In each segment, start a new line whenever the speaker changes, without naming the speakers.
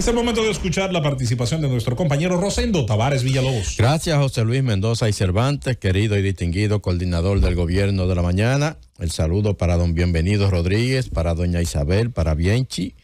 Es el momento de escuchar la participación de nuestro compañero Rosendo Tavares Villalobos.
Gracias, José Luis Mendoza y Cervantes, querido y distinguido coordinador del gobierno de la mañana. El saludo para don Bienvenido Rodríguez, para doña Isabel, para Bienchi.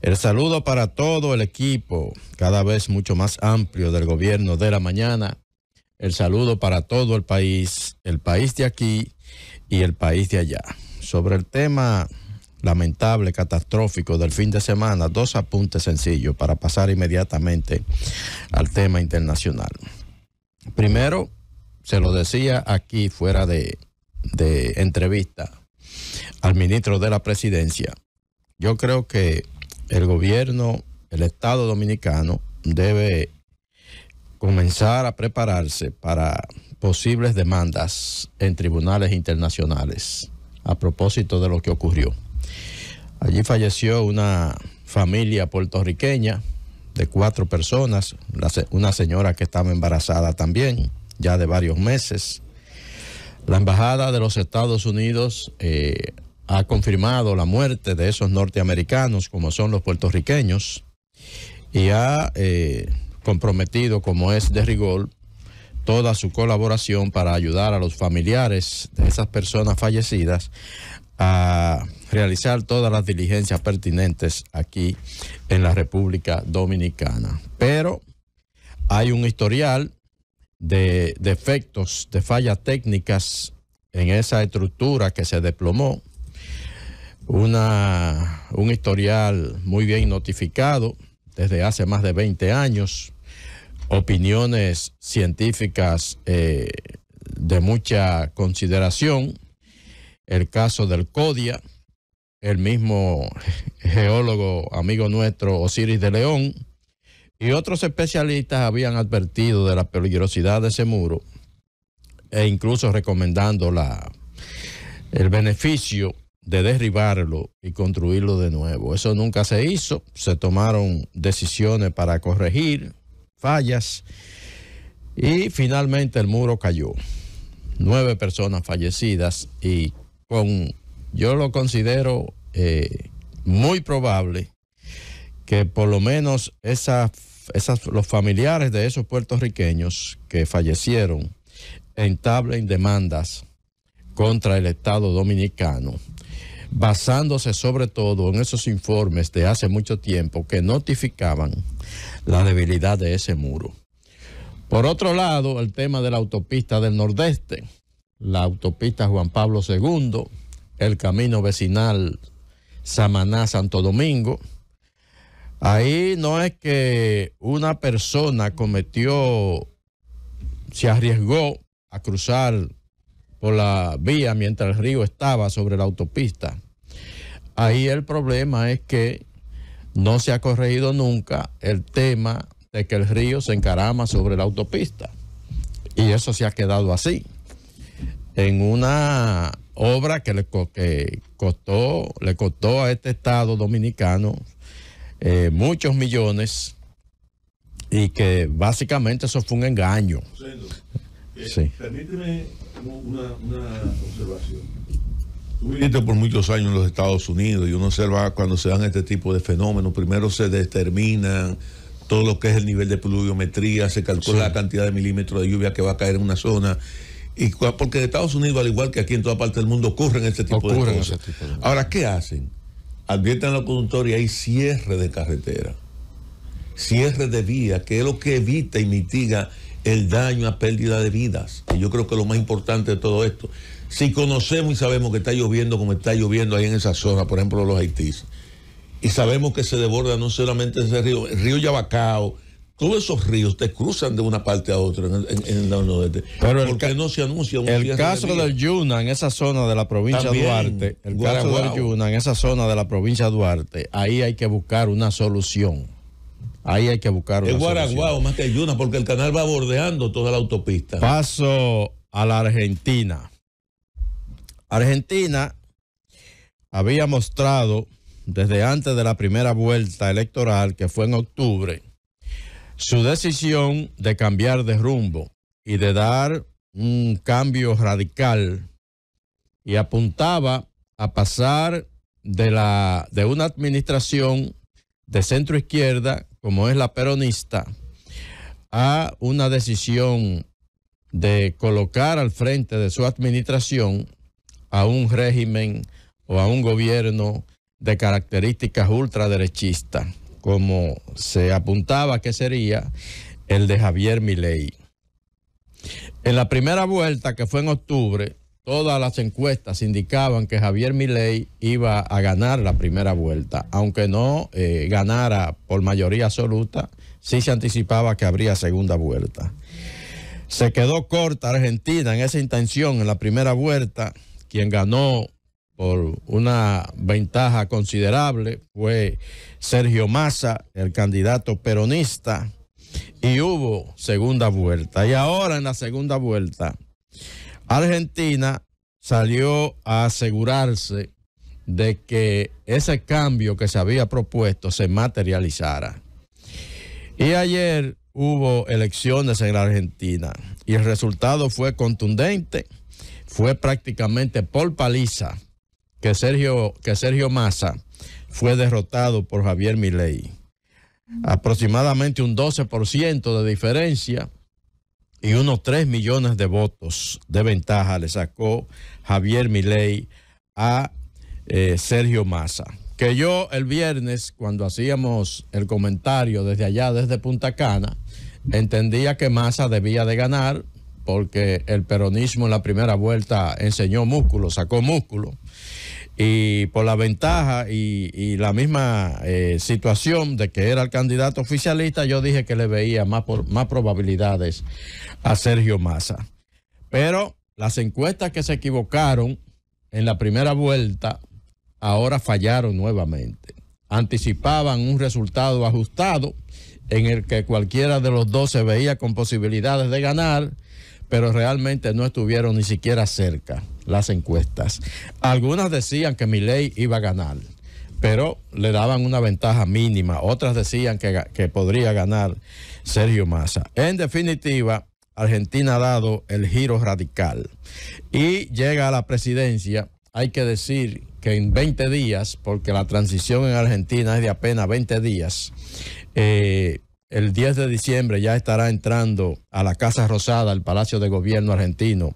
El saludo para todo el equipo, cada vez mucho más amplio del gobierno de la mañana. El saludo para todo el país, el país de aquí y el país de allá. Sobre el tema lamentable, catastrófico del fin de semana, dos apuntes sencillos para pasar inmediatamente al tema internacional. Primero, se lo decía aquí fuera de, entrevista al ministro de la presidencia, yo creo que el gobierno, el Estado dominicano debe comenzar a prepararse para posibles demandas en tribunales internacionales a propósito de lo que ocurrió. Allí falleció una familia puertorriqueña de cuatro personas, una señora que estaba embarazada también, ya de varios meses. La Embajada de los Estados Unidos eh, ha confirmado la muerte de esos norteamericanos, como son los puertorriqueños, y ha eh, comprometido, como es de rigor, toda su colaboración para ayudar a los familiares de esas personas fallecidas a realizar todas las diligencias pertinentes aquí en la República Dominicana. Pero hay un historial de defectos, de fallas técnicas en esa estructura que se desplomó. Una, un historial muy bien notificado desde hace más de 20 años, opiniones científicas eh, de mucha consideración el caso del CODIA, el mismo geólogo amigo nuestro Osiris de León y otros especialistas habían advertido de la peligrosidad de ese muro e incluso recomendando la, el beneficio de derribarlo y construirlo de nuevo. Eso nunca se hizo, se tomaron decisiones para corregir fallas y finalmente el muro cayó. Nueve personas fallecidas y con, yo lo considero eh, muy probable que por lo menos los familiares de esos puertorriqueños que fallecieron entablen demandas contra el Estado dominicano, basándose sobre todo en esos informes de hace mucho tiempo que notificaban la debilidad de ese muro. Por otro lado, el tema de la autopista del Nordeste la autopista Juan Pablo II, el camino vecinal Samaná-Santo Domingo. Ahí no es que una persona cometió, se arriesgó a cruzar por la vía mientras el río estaba sobre la autopista. Ahí el problema es que no se ha corregido nunca el tema de que el río se encarama sobre la autopista. Y eso se ha quedado así en una obra que le que costó, le costó a este Estado dominicano eh, muchos millones y que básicamente eso fue un engaño. Eh,
permíteme una, observación. Tú viviste por muchos años en los Estados Unidos y uno observa cuando se dan este tipo de fenómenos, primero se determinan todo lo que es el nivel de pluviometría, se calcula la cantidad de milímetros de lluvia que va a caer en una zona y porque en Estados Unidos, al igual que aquí en toda parte del mundo, ocurren este tipo, de, cosas. Ahora, ¿qué hacen? Adviertan a los conductores y hay cierre de carretera, cierre de vía, que es lo que evita y mitiga el daño a pérdida de vidas. Y yo creo que lo más importante de todo esto, si conocemos y sabemos que está lloviendo como está lloviendo ahí en esa zona, por ejemplo, los Haitíes, y sabemos que se desborda no solamente ese río, el río Yabacao, todos esos ríos te cruzan de una parte a otra en el, lado Pero el no se anuncia un El caso del
Yuna en esa zona de la provincia de Duarte, el caso del Yuna en esa zona de la provincia Duarte, ahí hay que buscar una solución. Ahí hay que buscar una solución es Guaraguao
más que el Yuna, porque el canal va bordeando toda la autopista.
Paso a la Argentina. Argentina había mostrado desde antes de la primera vuelta electoral, que fue en octubre, su decisión de cambiar de rumbo y de dar un cambio radical y apuntaba a pasar de, la, de una administración de centro izquierda, como es la peronista, a una decisión de colocar al frente de su administración a un régimen o a un gobierno de características ultraderechistas como se apuntaba que sería el de Javier Milei. En la primera vuelta, que fue en octubre, todas las encuestas indicaban que Javier Milei iba a ganar la primera vuelta, aunque no eh, ganara por mayoría absoluta, sí se anticipaba que habría segunda vuelta. Se quedó corta Argentina en esa intención en la primera vuelta, quien ganó por una ventaja considerable, fue Sergio Massa, el candidato peronista, y hubo segunda vuelta. Y ahora en la segunda vuelta, Argentina salió a asegurarse de que ese cambio que se había propuesto se materializara. Y ayer hubo elecciones en la Argentina y el resultado fue contundente, fue prácticamente por paliza que Sergio, que Sergio Massa fue derrotado por Javier Milei. Aproximadamente un 12% de diferencia y unos 3 millones de votos de ventaja le sacó Javier Milei a eh, Sergio Massa. Que yo el viernes, cuando hacíamos el comentario desde allá, desde Punta Cana, entendía que Massa debía de ganar porque el peronismo en la primera vuelta enseñó músculo, sacó músculo y por la ventaja y, la misma eh, situación de que era el candidato oficialista, yo dije que le veía más, más probabilidades a Sergio Massa. Pero las encuestas que se equivocaron en la primera vuelta ahora fallaron nuevamente. Anticipaban un resultado ajustado en el que cualquiera de los dos se veía con posibilidades de ganar pero realmente no estuvieron ni siquiera cerca las encuestas. Algunas decían que Milei iba a ganar, pero le daban una ventaja mínima. Otras decían que, podría ganar Sergio Massa. En definitiva, Argentina ha dado el giro radical y llega a la presidencia. Hay que decir que en 20 días, porque la transición en Argentina es de apenas 20 días, eh, el 10 de diciembre ya estará entrando a la Casa Rosada, al Palacio de Gobierno argentino,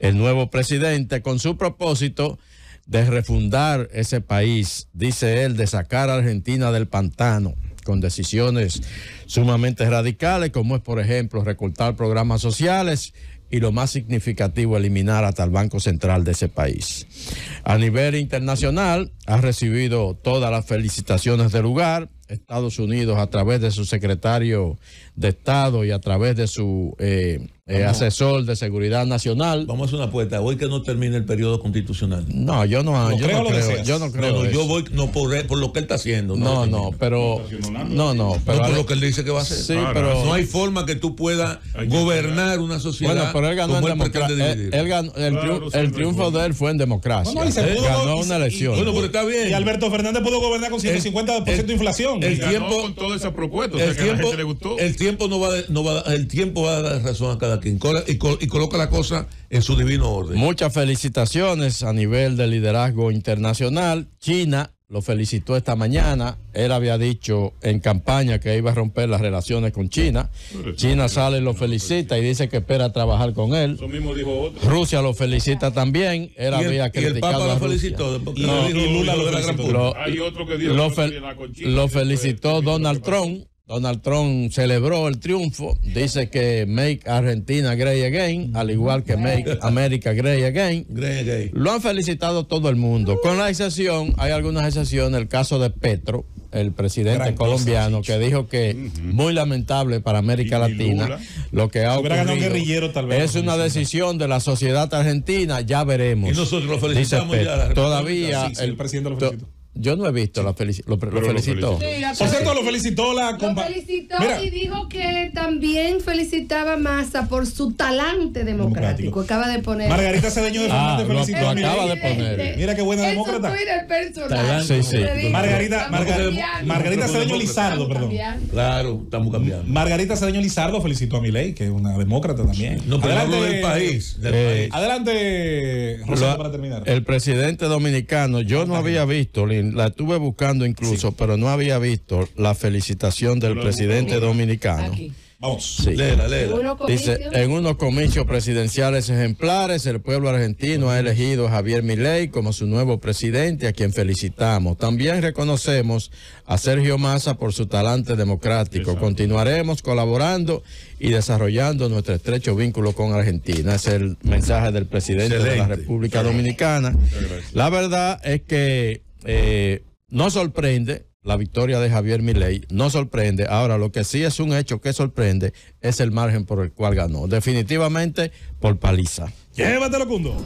el nuevo presidente con su propósito de refundar ese país, dice él, de sacar a Argentina del pantano con decisiones sumamente radicales, como es, por ejemplo, recortar programas sociales y lo más significativo, eliminar hasta el Banco Central de ese país. A nivel internacional, ha recibido todas las felicitaciones del lugar Estados Unidos a través de su secretario de Estado y a través de su eh, eh, asesor de seguridad nacional. Vamos a hacer una apuesta. Hoy que no termine el periodo constitucional. No, yo no, yo, creo no creo, yo, no creo, no, yo
voy no por, lo que él está haciendo. No, no, pero.
No, no, pero. por lo que él dice que va a hacer. No hay forma que tú puedas gobernar
una sociedad. Bueno, pero él ganó en democracia. Él,
él el, triunfo, el, triunfo de él fue en democracia. ganó una elección. Y, bueno, está bien. Y Alberto Fernández pudo gobernar con 150% de inflación. El tiempo.
El tiempo El tiempo va a dar razón a cada y,
coloca la cosa en su divino orden. Muchas felicitaciones a nivel de liderazgo internacional. China lo felicitó esta mañana. Él había dicho en campaña que iba a romper las relaciones con China. China sale y lo felicita y dice que espera trabajar con él. Rusia lo felicita también. Él había criticado. Y lo felicitó. No, Hay otro que dijo lo felicitó Donald Trump Donald Trump celebró el triunfo, dice que Make Argentina Grey Again, al igual que Make America Great Again. Lo han felicitado todo el mundo, con la excepción, hay algunas excepciones, el caso de Petro, el presidente colombiano, que dijo que muy lamentable para América Latina lo que ha ocurrido. es una decisión de la sociedad argentina, ya veremos. Y nosotros lo felicitamos ya, Todavía el, presidente lo felicitó. Yo no he visto, la lo, felicito, felicitó. Por cierto, lo felicitó la compa. Lo felicitó y dijo que también felicitaba a Massa por su talante democrático. Acaba de poner. Margarita Cedeño de ah, Fernández Lo acaba de eh, poner. Eh,
mira qué buena demócrata. Talante, sí, sí. Margarita, Margarita, Cedeño Lizardo, perdón. Claro, estamos cambiando. Margarita Cedeño Lizardo felicitó a Milei, que es una demócrata también. No, pero adelante, del país, eh, Adelante,
para terminar. El presidente dominicano, yo no había visto, la estuve buscando incluso, pero no había visto la felicitación del presidente dominicano. Vamos, léela, Dice, en unos comicios presidenciales ejemplares, el pueblo argentino ha elegido a Javier Milei como su nuevo presidente, a quien felicitamos. También reconocemos a Sergio Massa por su talante democrático. Continuaremos colaborando y desarrollando nuestro estrecho vínculo con Argentina. Es el mensaje del presidente de la República Dominicana. La verdad es que eh, no sorprende la victoria de Javier Milei, no sorprende. Ahora, lo que sí es un hecho que sorprende es el margen por el cual ganó. Definitivamente por paliza. Llévatelo, Cundo.